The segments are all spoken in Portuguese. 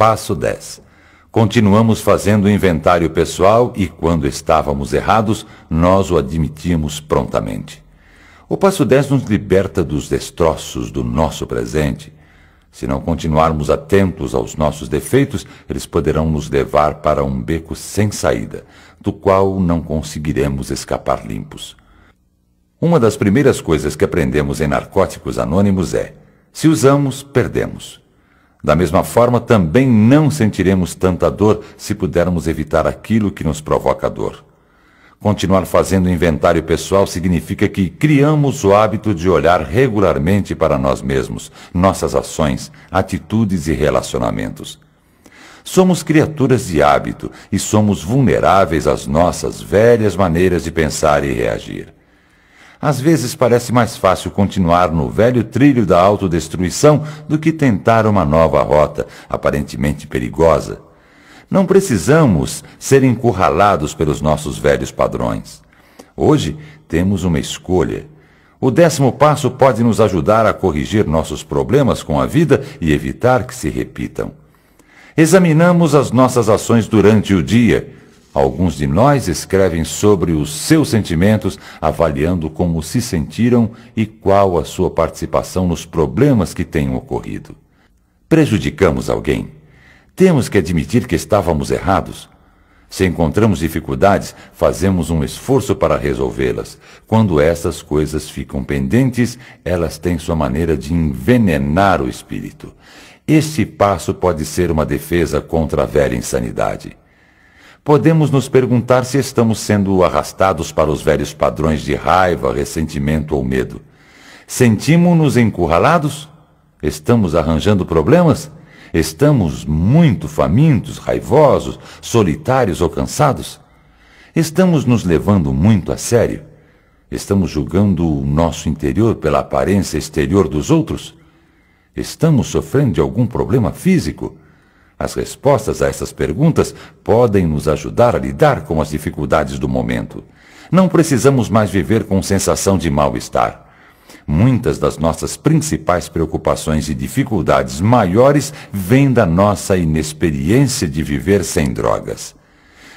Passo 10. Continuamos fazendo o inventário pessoal e, quando estávamos errados, nós o admitimos prontamente. O passo 10 nos liberta dos destroços do nosso presente. Se não continuarmos atentos aos nossos defeitos, eles poderão nos levar para um beco sem saída, do qual não conseguiremos escapar limpos. Uma das primeiras coisas que aprendemos em Narcóticos Anônimos é: se usamos, perdemos. Da mesma forma, também não sentiremos tanta dor se pudermos evitar aquilo que nos provoca dor. Continuar fazendo inventário pessoal significa que criamos o hábito de olhar regularmente para nós mesmos, nossas ações, atitudes e relacionamentos. Somos criaturas de hábito e somos vulneráveis às nossas velhas maneiras de pensar e reagir. Às vezes parece mais fácil continuar no velho trilho da autodestruição do que tentar uma nova rota, aparentemente perigosa. Não precisamos ser encurralados pelos nossos velhos padrões. Hoje temos uma escolha. O décimo passo pode nos ajudar a corrigir nossos problemas com a vida e evitar que se repitam. Examinamos as nossas ações durante o dia Alguns de nós escrevem sobre os seus sentimentos, avaliando como se sentiram e qual a sua participação nos problemas que tenham ocorrido. Prejudicamos alguém? Temos que admitir que estávamos errados? Se encontramos dificuldades, fazemos um esforço para resolvê-las. Quando essas coisas ficam pendentes, elas têm sua maneira de envenenar o espírito. Este passo pode ser uma defesa contra a velha insanidade podemos nos perguntar se estamos sendo arrastados para os velhos padrões de raiva, ressentimento ou medo. Sentimos-nos encurralados? Estamos arranjando problemas? Estamos muito famintos, raivosos, solitários ou cansados? Estamos nos levando muito a sério? Estamos julgando o nosso interior pela aparência exterior dos outros? Estamos sofrendo de algum problema físico? As respostas a essas perguntas podem nos ajudar a lidar com as dificuldades do momento. Não precisamos mais viver com sensação de mal-estar. Muitas das nossas principais preocupações e dificuldades maiores vêm da nossa inexperiência de viver sem drogas.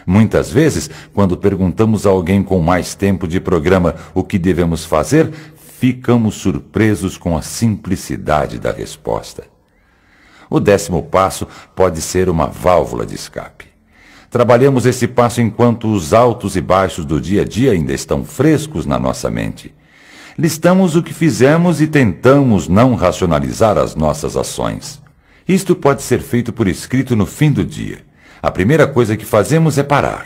Muitas vezes, quando perguntamos a alguém com mais tempo de programa o que devemos fazer, ficamos surpresos com a simplicidade da resposta. O décimo passo pode ser uma válvula de escape. Trabalhemos esse passo enquanto os altos e baixos do dia a dia ainda estão frescos na nossa mente. Listamos o que fizemos e tentamos não racionalizar as nossas ações. Isto pode ser feito por escrito no fim do dia. A primeira coisa que fazemos é parar.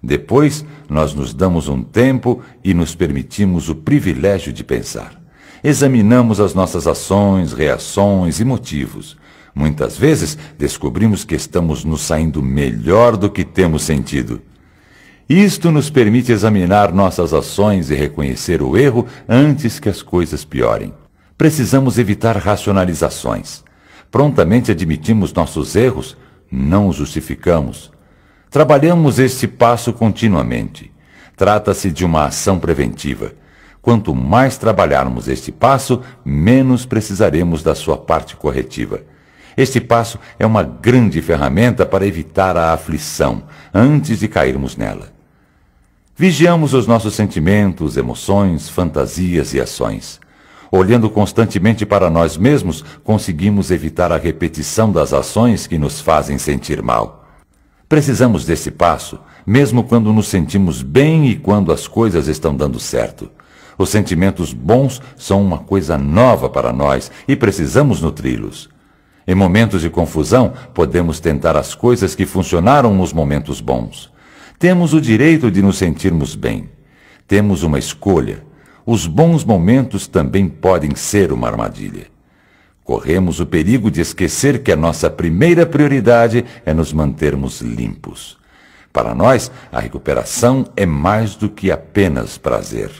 Depois, nós nos damos um tempo e nos permitimos o privilégio de pensar. Examinamos as nossas ações, reações e motivos. Muitas vezes descobrimos que estamos nos saindo melhor do que temos sentido. Isto nos permite examinar nossas ações e reconhecer o erro antes que as coisas piorem. Precisamos evitar racionalizações. Prontamente admitimos nossos erros, não os justificamos. Trabalhamos este passo continuamente. Trata-se de uma ação preventiva. Quanto mais trabalharmos este passo, menos precisaremos da sua parte corretiva. Este passo é uma grande ferramenta para evitar a aflição antes de cairmos nela. Vigiamos os nossos sentimentos, emoções, fantasias e ações. Olhando constantemente para nós mesmos, conseguimos evitar a repetição das ações que nos fazem sentir mal. Precisamos desse passo, mesmo quando nos sentimos bem e quando as coisas estão dando certo. Os sentimentos bons são uma coisa nova para nós e precisamos nutri-los. Em momentos de confusão, podemos tentar as coisas que funcionaram nos momentos bons. Temos o direito de nos sentirmos bem. Temos uma escolha. Os bons momentos também podem ser uma armadilha. Corremos o perigo de esquecer que a nossa primeira prioridade é nos mantermos limpos. Para nós, a recuperação é mais do que apenas prazer.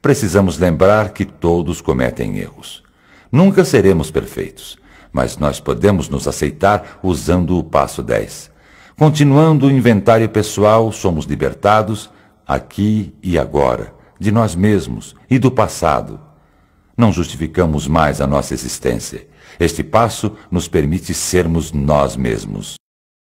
Precisamos lembrar que todos cometem erros. Nunca seremos perfeitos mas nós podemos nos aceitar usando o passo 10. Continuando o inventário pessoal, somos libertados aqui e agora, de nós mesmos e do passado. Não justificamos mais a nossa existência. Este passo nos permite sermos nós mesmos.